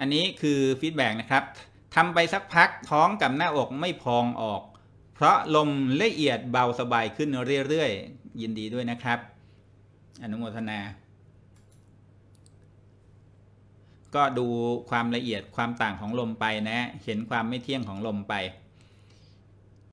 อันนี้คือฟีดแบ็นะครับ ทำไปสักพักท้องกับหน้าอกไม่พองออก เพราะลมละเอียดเบาสบายขึ้นเรื่อยๆ ยินดีด้วยนะครับ อนุโมทนา ก็ดูความละเอียดความต่างของลมไปนะ เห็นความไม่เที่ยงของลมไป